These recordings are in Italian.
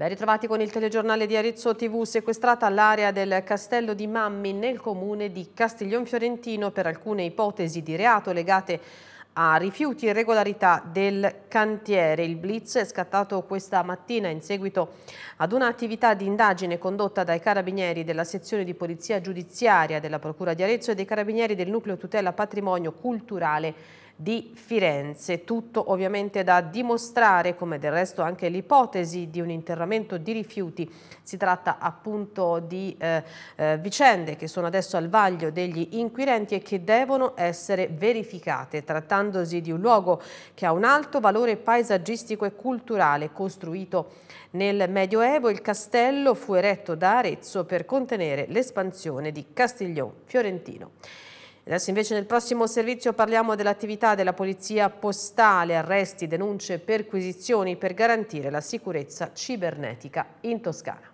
Ben ritrovati con il telegiornale di Arezzo TV, sequestrata l'area del castello di Mammi nel comune di Castiglion Fiorentino per alcune ipotesi di reato legate a rifiuti e irregolarità del cantiere. Il blitz è scattato questa mattina in seguito ad un'attività di indagine condotta dai carabinieri della sezione di polizia giudiziaria della Procura di Arezzo e dei carabinieri del nucleo tutela patrimonio culturale di Firenze. Tutto ovviamente da dimostrare, come del resto anche l'ipotesi di un interramento di rifiuti. Si tratta appunto di eh, eh, vicende che sono adesso al vaglio degli inquirenti e che devono essere verificate, trattandosi di un luogo che ha un alto valore paesaggistico e culturale, costruito nel Medioevo. Il castello fu eretto da Arezzo per contenere l'espansione di Castiglione Fiorentino. Adesso invece nel prossimo servizio parliamo dell'attività della polizia postale, arresti, denunce, perquisizioni per garantire la sicurezza cibernetica in Toscana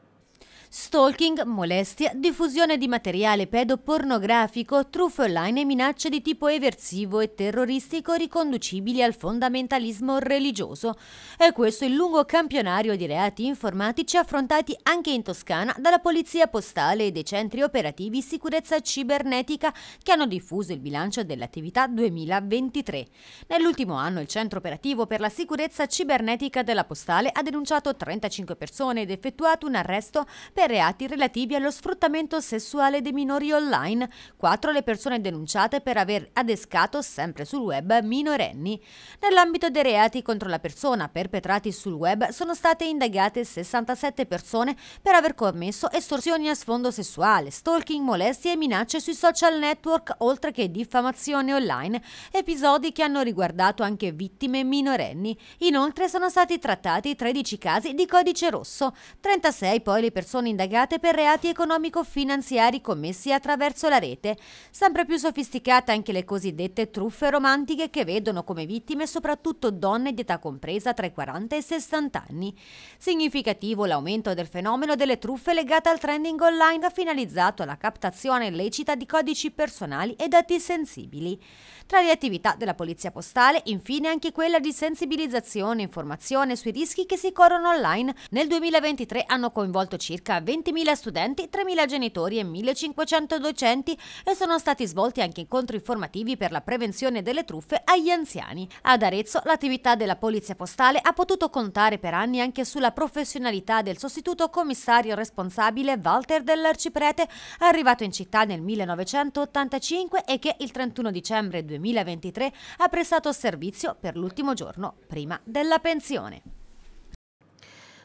stalking, molestia, diffusione di materiale pedopornografico, truffe online e minacce di tipo eversivo e terroristico riconducibili al fondamentalismo religioso. E questo è il lungo campionario di reati informatici affrontati anche in Toscana dalla Polizia Postale e dei centri operativi sicurezza cibernetica che hanno diffuso il bilancio dell'attività 2023. Nell'ultimo anno il centro operativo per la sicurezza cibernetica della Postale ha denunciato 35 persone ed effettuato un arresto per reati relativi allo sfruttamento sessuale dei minori online, quattro le persone denunciate per aver adescato, sempre sul web, minorenni. Nell'ambito dei reati contro la persona perpetrati sul web sono state indagate 67 persone per aver commesso estorsioni a sfondo sessuale, stalking, molestie e minacce sui social network, oltre che diffamazione online, episodi che hanno riguardato anche vittime minorenni. Inoltre sono stati trattati 13 casi di codice rosso, 36 poi le persone persone indagate per reati economico-finanziari commessi attraverso la rete. Sempre più sofisticate anche le cosiddette truffe romantiche che vedono come vittime soprattutto donne di età compresa tra i 40 e i 60 anni. Significativo l'aumento del fenomeno delle truffe legate al trending online finalizzato alla captazione illecita di codici personali e dati sensibili. Tra le attività della Polizia Postale, infine anche quella di sensibilizzazione e informazione sui rischi che si corrono online. Nel 2023 hanno coinvolto circa 20.000 studenti, 3.000 genitori e 1.500 docenti e sono stati svolti anche incontri informativi per la prevenzione delle truffe agli anziani. Ad Arezzo l'attività della Polizia Postale ha potuto contare per anni anche sulla professionalità del sostituto commissario responsabile Walter dell'Arciprete, arrivato in città nel 1985 e che il 31 dicembre 2023 ha prestato servizio per l'ultimo giorno prima della pensione.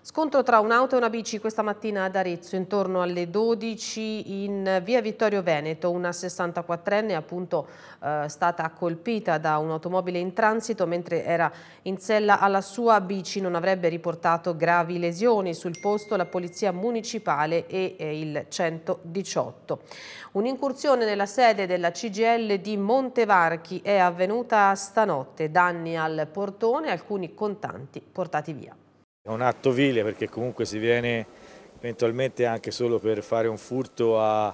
Scontro tra un'auto e una bici questa mattina ad Arezzo, intorno alle 12 in via Vittorio Veneto. Una 64enne appunto eh, stata colpita da un'automobile in transito mentre era in sella alla sua bici, non avrebbe riportato gravi lesioni. Sul posto la polizia municipale e il 118. Un'incursione nella sede della CGL di Montevarchi è avvenuta stanotte. Danni al portone, alcuni contanti portati via. È un atto vile perché comunque si viene eventualmente anche solo per fare un furto a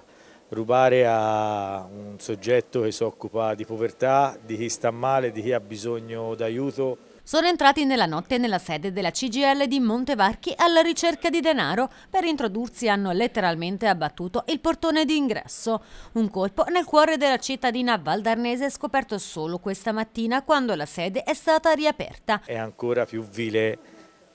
rubare a un soggetto che si occupa di povertà, di chi sta male, di chi ha bisogno d'aiuto. Sono entrati nella notte nella sede della CGL di Montevarchi alla ricerca di denaro. Per introdursi hanno letteralmente abbattuto il portone d'ingresso. Un colpo nel cuore della cittadina valdarnese scoperto solo questa mattina quando la sede è stata riaperta. È ancora più vile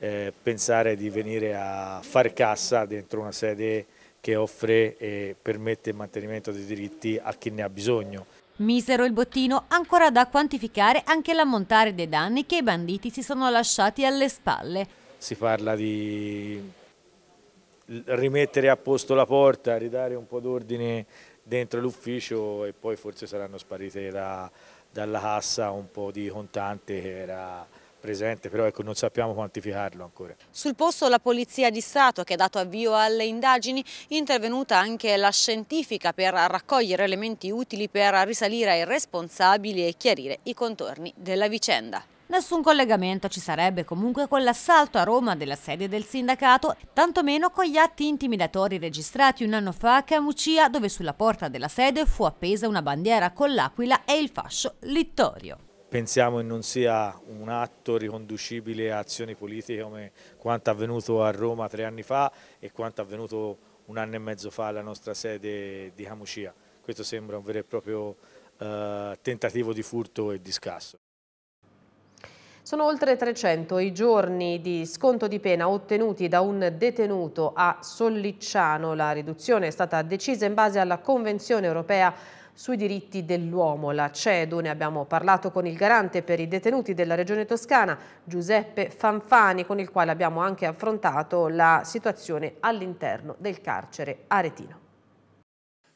eh, pensare di venire a fare cassa dentro una sede che offre e permette il mantenimento dei diritti a chi ne ha bisogno. Misero il bottino ancora da quantificare anche l'ammontare dei danni che i banditi si sono lasciati alle spalle. Si parla di rimettere a posto la porta, ridare un po' d'ordine dentro l'ufficio e poi forse saranno sparite da, dalla cassa un po' di contante che era presente, però ecco, non sappiamo quantificarlo ancora. Sul posto la Polizia di Stato che ha dato avvio alle indagini, intervenuta anche la scientifica per raccogliere elementi utili per risalire ai responsabili e chiarire i contorni della vicenda. Nessun collegamento ci sarebbe comunque con l'assalto a Roma della sede del sindacato, tantomeno con gli atti intimidatori registrati un anno fa a Camucia, dove sulla porta della sede fu appesa una bandiera con l'aquila e il fascio Littorio pensiamo che non sia un atto riconducibile a azioni politiche come quanto avvenuto a Roma tre anni fa e quanto avvenuto un anno e mezzo fa alla nostra sede di Camucia. Questo sembra un vero e proprio eh, tentativo di furto e di scasso. Sono oltre 300 i giorni di sconto di pena ottenuti da un detenuto a Sollicciano. La riduzione è stata decisa in base alla Convenzione europea sui diritti dell'uomo. La CEDU, ne abbiamo parlato con il garante per i detenuti della Regione Toscana, Giuseppe Fanfani, con il quale abbiamo anche affrontato la situazione all'interno del carcere aretino.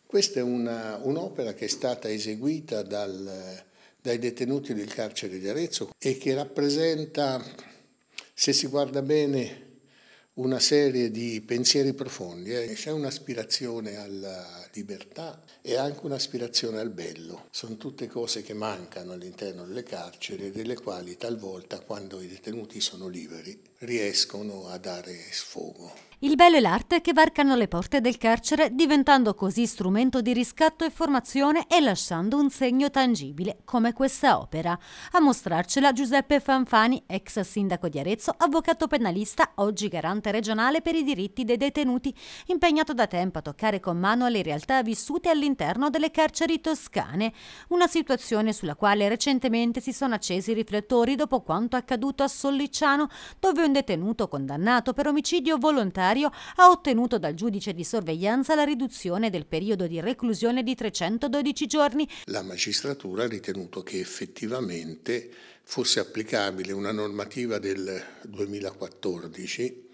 Questa è un'opera un che è stata eseguita dal, dai detenuti del carcere di Arezzo e che rappresenta, se si guarda bene, una serie di pensieri profondi, eh. c'è un'aspirazione alla libertà e anche un'aspirazione al bello. Sono tutte cose che mancano all'interno delle carceri e delle quali talvolta quando i detenuti sono liberi riescono a dare sfogo. Il bello e l'arte che varcano le porte del carcere diventando così strumento di riscatto e formazione e lasciando un segno tangibile come questa opera. A mostrarcela Giuseppe Fanfani, ex sindaco di Arezzo, avvocato penalista, oggi garante regionale per i diritti dei detenuti, impegnato da tempo a toccare con mano le realtà vissute all'interno delle carceri toscane, una situazione sulla quale recentemente si sono accesi i riflettori dopo quanto accaduto a Sollicciano, dove un detenuto condannato per omicidio volontario carcerario ha ottenuto dal giudice di sorveglianza la riduzione del periodo di reclusione di 312 giorni. La magistratura ha ritenuto che effettivamente fosse applicabile una normativa del 2014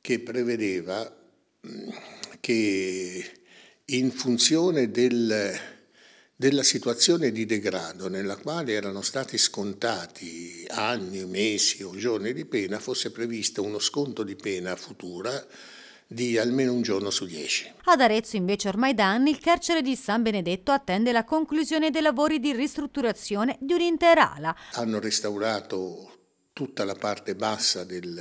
che prevedeva mm, che in funzione del della situazione di degrado nella quale erano stati scontati anni, mesi o giorni di pena fosse previsto uno sconto di pena futura di almeno un giorno su dieci. Ad Arezzo invece ormai da anni il carcere di San Benedetto attende la conclusione dei lavori di ristrutturazione di un'intera ala. Hanno restaurato tutta la parte bassa del,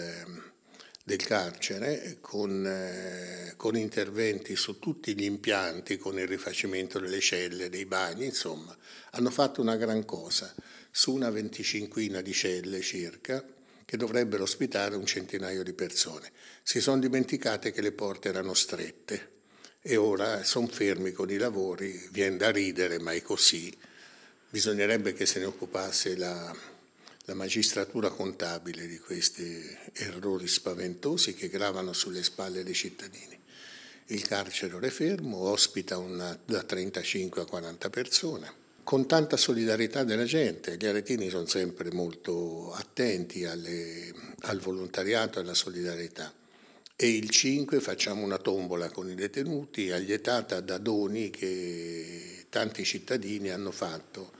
del carcere con, eh, con interventi su tutti gli impianti, con il rifacimento delle celle, dei bagni, insomma, hanno fatto una gran cosa su una venticinquina di celle circa che dovrebbero ospitare un centinaio di persone. Si sono dimenticate che le porte erano strette e ora sono fermi con i lavori, viene da ridere, ma è così. Bisognerebbe che se ne occupasse la, la magistratura contabile di questi errori spaventosi che gravano sulle spalle dei cittadini. Il carcere fermo ospita una, da 35 a 40 persone. Con tanta solidarietà della gente, gli aretini sono sempre molto attenti alle, al volontariato e alla solidarietà. E il 5 facciamo una tombola con i detenuti, aglietata da doni che tanti cittadini hanno fatto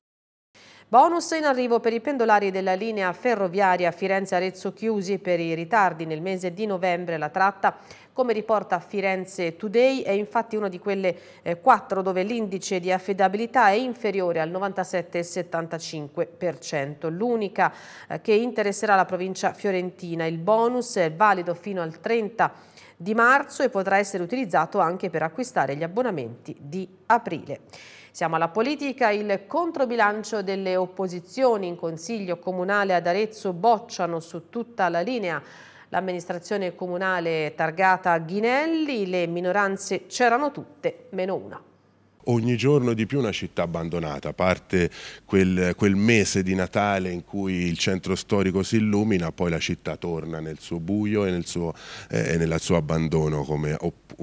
Bonus in arrivo per i pendolari della linea ferroviaria Firenze-Arezzo chiusi per i ritardi nel mese di novembre la tratta come riporta Firenze Today, è infatti una di quelle eh, quattro dove l'indice di affidabilità è inferiore al 97,75%. L'unica eh, che interesserà la provincia fiorentina. Il bonus è valido fino al 30 di marzo e potrà essere utilizzato anche per acquistare gli abbonamenti di aprile. Siamo alla politica, il controbilancio delle opposizioni in Consiglio Comunale ad Arezzo bocciano su tutta la linea l'amministrazione comunale targata a Ghinelli, le minoranze c'erano tutte, meno una ogni giorno di più una città abbandonata, a parte quel, quel mese di Natale in cui il centro storico si illumina, poi la città torna nel suo buio e nel suo, eh, nel suo abbandono come,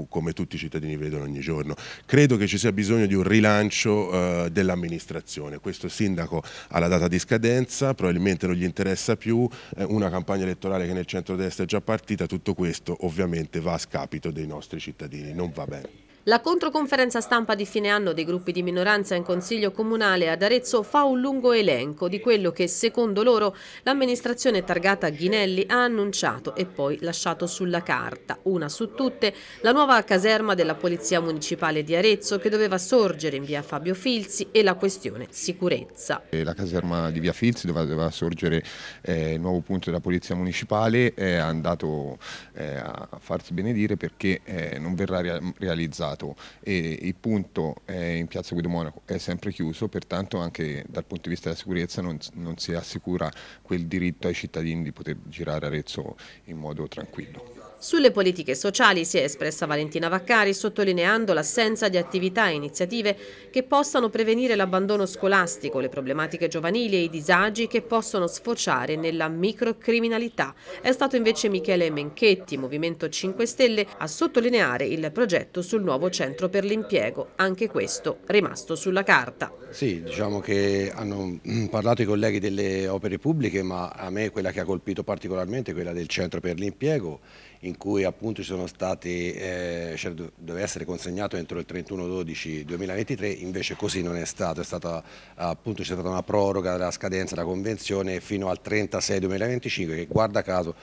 come, tutti i cittadini vedono ogni giorno. Credo che ci sia bisogno di un rilancio eh, dell'amministrazione, questo sindaco ha la data di scadenza, probabilmente non gli interessa più, eh, una campagna elettorale che nel centro-destra è già partita, tutto questo ovviamente va a scapito dei nostri cittadini, non va bene. La controconferenza stampa di fine anno dei gruppi di minoranza in Consiglio Comunale ad Arezzo fa un lungo elenco di quello che, secondo loro, l'amministrazione targata Ghinelli ha annunciato e poi lasciato sulla carta. Una su tutte, la nuova caserma della Polizia Municipale di Arezzo che doveva sorgere in via Fabio Filzi e la questione sicurezza. Eh, la caserma di via Filzi dove doveva sorgere eh, il nuovo punto della Polizia Municipale eh, è andato eh, a farsi benedire perché eh, non verrà realizzata privato e il punto eh, in piazza Guido Monaco è sempre chiuso, pertanto anche dal punto di vista della sicurezza non, non si assicura quel diritto ai cittadini di poter girare Arezzo in modo tranquillo. Sulle politiche sociali si è espressa Valentina Vaccari sottolineando l'assenza di attività e iniziative che possano prevenire l'abbandono scolastico, le problematiche giovanili e i disagi che possono sfociare nella microcriminalità. È stato invece Michele Menchetti, Movimento 5 Stelle, a sottolineare il progetto sul nuovo nuovo centro per l'impiego, anche questo rimasto sulla carta. Sì, diciamo che hanno mm, parlato i colleghi delle opere pubbliche, ma a me quella che ha colpito particolarmente è quella del centro per l'impiego in cui appunto sono stati, eh, cioè, doveva essere consegnato entro il 31-12-2023, invece così non è stato, è stata, appunto c'è stata una proroga della scadenza della convenzione fino al 36-2025 che guarda caso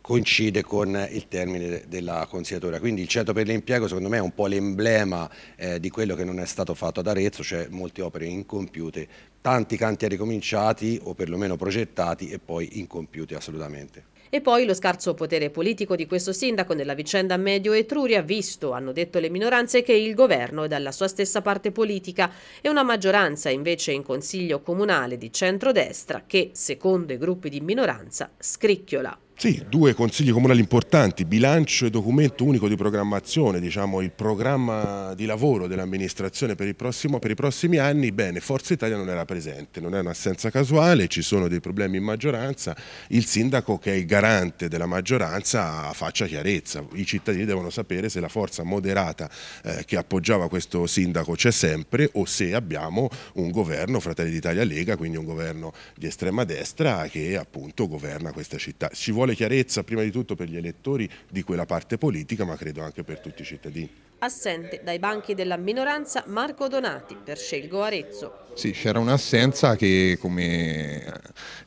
coincide con il termine della consigliatura. Quindi il centro per l'impiego secondo me è un po' l'emblema eh, di quello che non è stato fatto ad Arezzo, cioè molte opere incompiute, tanti cantieri cominciati o perlomeno progettati e poi incompiuti assolutamente. E poi lo scarso potere politico di questo sindaco nella vicenda Medio-Etruria, visto, hanno detto le minoranze, che il governo è dalla sua stessa parte politica e una maggioranza invece in consiglio comunale di centrodestra che, secondo i gruppi di minoranza, scricchiola. Sì, due consigli comunali importanti, bilancio e documento unico di programmazione, diciamo il programma di lavoro dell'amministrazione per, per, i prossimi anni, bene, Forza Italia non era presente, non è un'assenza casuale, ci sono dei problemi in maggioranza, il sindaco che è il garante della maggioranza faccia chiarezza, i cittadini devono sapere se la forza moderata eh, che appoggiava questo sindaco c'è sempre o se abbiamo un governo, Fratelli d'Italia Lega, quindi un governo di estrema destra che appunto governa questa città. Ci vuole vuole chiarezza prima di tutto per gli elettori di quella parte politica, ma credo anche per tutti i cittadini. Assente dai banchi della minoranza Marco Donati per Scelgo Arezzo. Sì, c'era un'assenza che come...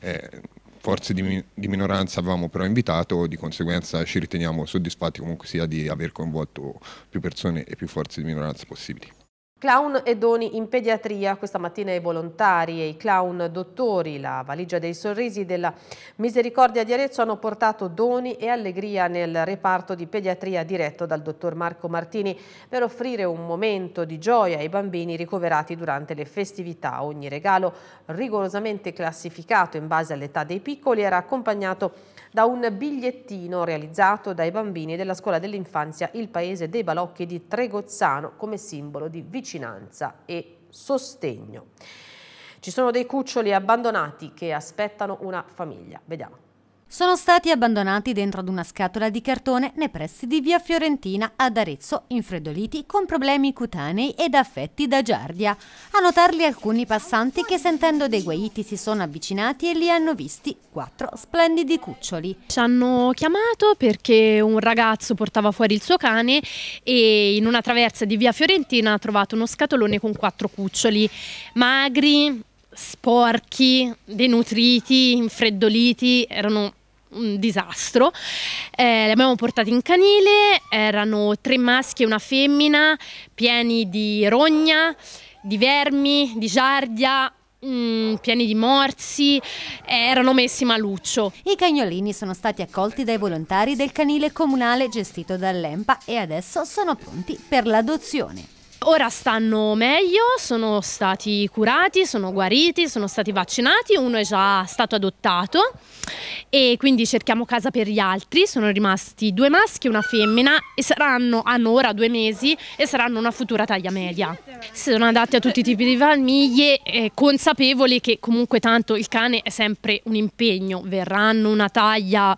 Eh, eh forze di, di, minoranza avevamo però invitato, di conseguenza ci riteniamo soddisfatti comunque sia di aver coinvolto più persone e più forze di minoranza possibili. Clown e doni in pediatria, questa mattina i volontari e i clown dottori, la valigia dei sorrisi della Misericordia di Arezzo hanno portato doni e allegria nel reparto di pediatria diretto dal dottor Marco Martini per offrire un momento di gioia ai bambini ricoverati durante le festività. Ogni regalo rigorosamente classificato in base all'età dei piccoli era accompagnato da un bigliettino realizzato dai bambini della scuola dell'infanzia Il Paese dei Balocchi di Tregozzano come simbolo di vicinanza e sostegno. Ci sono dei cuccioli abbandonati che aspettano una famiglia. Vediamo sono stati abbandonati dentro ad una scatola di cartone nei pressi di via Fiorentina ad Arezzo, infreddoliti con problemi cutanei ed affetti da giardia. A notarli alcuni passanti che sentendo dei guaiti si sono avvicinati e li hanno visti quattro splendidi cuccioli. Ci hanno chiamato perché un ragazzo portava fuori il suo cane e in una traversa di via Fiorentina ha trovato uno scatolone con quattro cuccioli magri, sporchi, denutriti, infreddoliti, erano un disastro. Eh, li abbiamo portati in canile, erano tre maschi e una femmina, pieni di rogna, di vermi, di giardia, Mm, pieni di morsi, eh, erano messi maluccio. I cagnolini sono stati accolti dai volontari del canile comunale gestito dall'EMPA e adesso sono pronti per l'adozione. Ora stanno meglio, sono stati curati, sono guariti, sono stati vaccinati, uno è già stato adottato e quindi cerchiamo casa per gli altri, sono rimasti due maschi e una femmina e saranno, hanno ora due mesi e saranno una futura taglia media. Sono adatti a tutti i tipi di famiglie, eh, consapevoli che comunque tanto il cane è sempre un impegno, verranno una taglia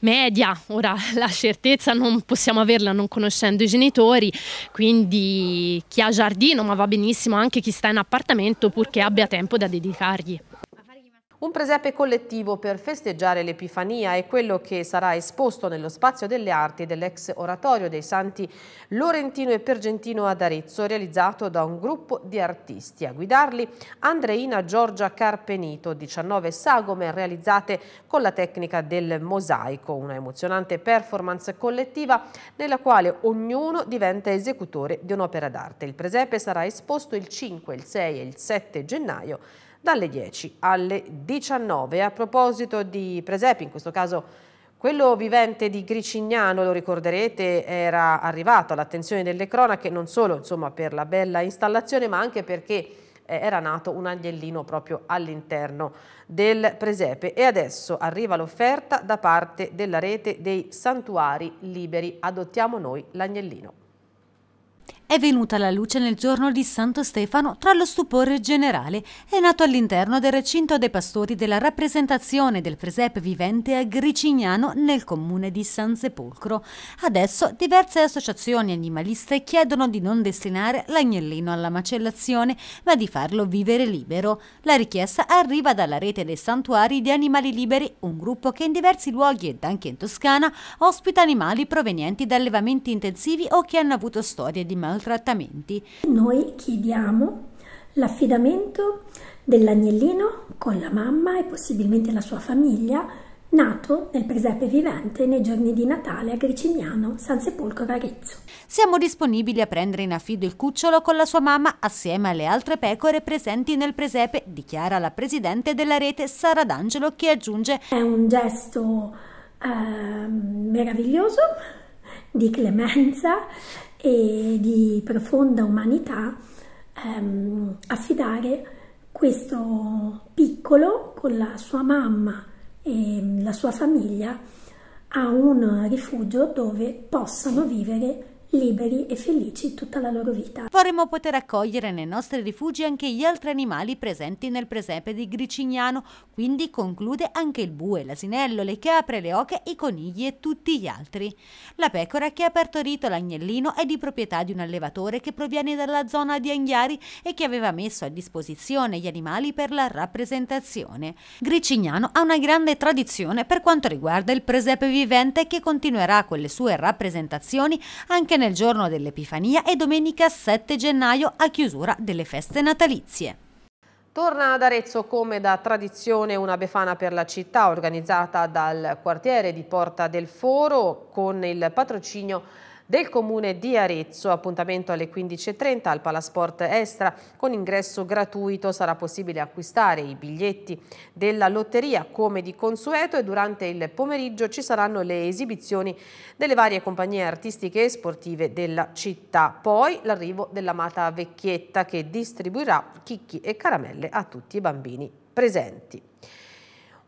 media, ora la certezza non possiamo averla non conoscendo i genitori, quindi chi ha giardino ma va benissimo anche chi sta in appartamento purché abbia tempo da dedicargli. Un presepe collettivo per festeggiare l'Epifania è quello che sarà esposto nello spazio delle arti dell'ex oratorio dei santi Lorentino e Pergentino ad Arezzo, realizzato da un gruppo di artisti. A guidarli Andreina Giorgia Carpenito, 19 sagome realizzate con la tecnica del mosaico, una emozionante performance collettiva nella quale ognuno diventa esecutore di un'opera d'arte. Il presepe sarà esposto il 5, il 6 e il 7 gennaio dalle 10 alle 19. A proposito di presepi, in questo caso quello vivente di Gricignano, lo ricorderete, era arrivato all'attenzione delle cronache non solo insomma, per la bella installazione ma anche perché eh, era nato un agnellino proprio all'interno del presepe e adesso arriva l'offerta da parte della rete dei santuari liberi Adottiamo noi l'agnellino. È venuta alla luce nel giorno di Santo Stefano tra lo stupore generale. È nato all'interno del recinto dei pastori della rappresentazione del presepe vivente a Gricignano nel comune di San Sepolcro. Adesso diverse associazioni animaliste chiedono di non destinare l'agnellino alla macellazione, ma di farlo vivere libero. La richiesta arriva dalla rete dei santuari di animali liberi, un gruppo che in diversi luoghi ed anche in Toscana ospita animali provenienti da allevamenti intensivi o che hanno avuto storie di maltrattamenti. Noi chiediamo l'affidamento dell'agnellino con la mamma e possibilmente la sua famiglia, nato nel presepe vivente nei giorni di Natale a Gricignano, San Sepolcro, Arezzo. Siamo disponibili a prendere in affido il cucciolo con la sua mamma assieme alle altre pecore presenti nel presepe, dichiara la presidente della rete Sara D'Angelo che aggiunge È un gesto eh, meraviglioso di clemenza e di profonda umanità ehm, affidare questo piccolo con la sua mamma e mm, la sua famiglia a un rifugio dove possano vivere liberi e felici tutta la loro vita. Vorremmo poter accogliere nei nostri rifugi anche gli altri animali presenti nel presepe di Gricignano, quindi conclude anche il bue, l'asinello, le capre, le oche, i conigli e tutti gli altri. La pecora che ha partorito l'agnellino è di proprietà di un allevatore che proviene dalla zona di Anghiari e che aveva messo a disposizione gli animali per la rappresentazione. Gricignano ha una grande tradizione per quanto riguarda il presepe vivente che continuerà con le sue rappresentazioni anche nel il giorno dell'Epifania e domenica 7 gennaio a chiusura delle feste natalizie. Torna ad Arezzo come da tradizione una befana per la città organizzata dal quartiere di Porta del Foro con il patrocinio del Comune di Arezzo. Appuntamento alle 15.30 al Palasport Estra con ingresso gratuito. Sarà possibile acquistare i biglietti della lotteria come di consueto e durante il pomeriggio ci saranno le esibizioni delle varie compagnie artistiche e sportive della città. Poi l'arrivo dell'amata vecchietta che distribuirà chicchi e caramelle a tutti i bambini presenti.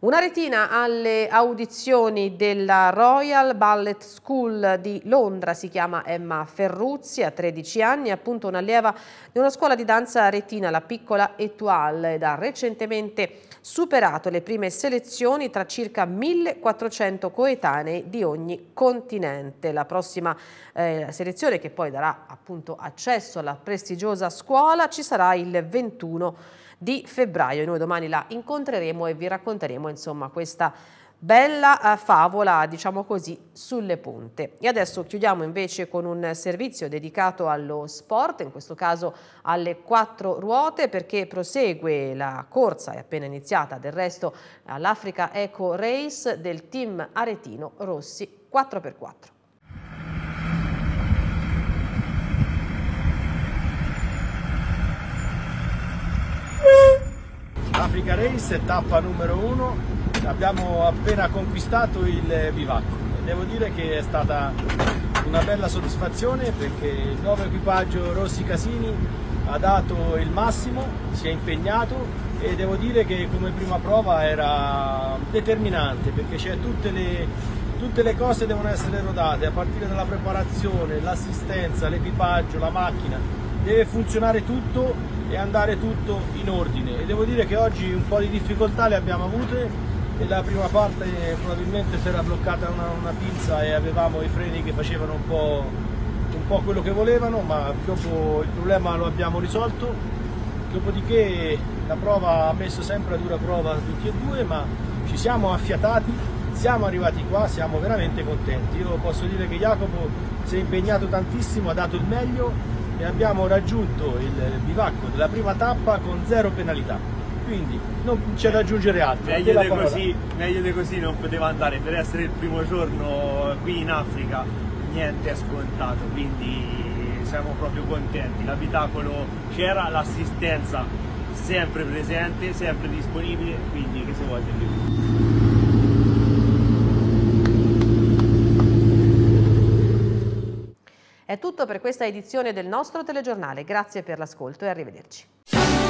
Una retina alle audizioni della Royal Ballet School di Londra, si chiama Emma Ferruzzi, ha 13 anni, è appunto un'allieva di una scuola di danza retina, la piccola Etoile, ed ha recentemente superato le prime selezioni tra circa 1400 coetanei di ogni continente. La prossima eh, selezione, che poi darà appunto accesso alla prestigiosa scuola, ci sarà il 21 di febbraio. Noi domani la incontreremo e vi racconteremo insomma questa bella eh, favola, diciamo così, sulle punte. E adesso chiudiamo invece con un servizio dedicato allo sport, in questo caso alle quattro ruote, perché prosegue la corsa, è appena iniziata del resto all'Africa Eco Race del team aretino Rossi 4x4. Africa Race, tappa numero uno, abbiamo appena conquistato il bivacco. Devo dire che è stata una bella soddisfazione perché il nuovo equipaggio Rossi Casini ha dato il massimo, si è impegnato e devo dire che come prima prova era determinante perché c'è tutte le, tutte le cose devono essere rodate a partire dalla preparazione, l'assistenza, l'equipaggio, la macchina, deve funzionare tutto e andare tutto in ordine e devo dire che oggi un po' di difficoltà le abbiamo avute e la prima parte probabilmente si era bloccata una, una pinza e avevamo i freni che facevano un po', un po' quello che volevano ma dopo il problema lo abbiamo risolto dopodiché la prova ha messo sempre a dura prova tutti e due ma ci siamo affiatati siamo arrivati qua, siamo veramente contenti. Io posso dire che Jacopo si è impegnato tantissimo, ha dato il meglio e abbiamo raggiunto il bivacco della prima tappa con zero penalità quindi non c'è da eh, aggiungere altro meglio di, così, così non poteva andare per essere il primo giorno qui in Africa niente è scontato quindi siamo proprio contenti l'abitacolo c'era l'assistenza sempre presente sempre disponibile quindi che se vuole di più È tutto per questa edizione del nostro telegiornale. Grazie per l'ascolto e arrivederci.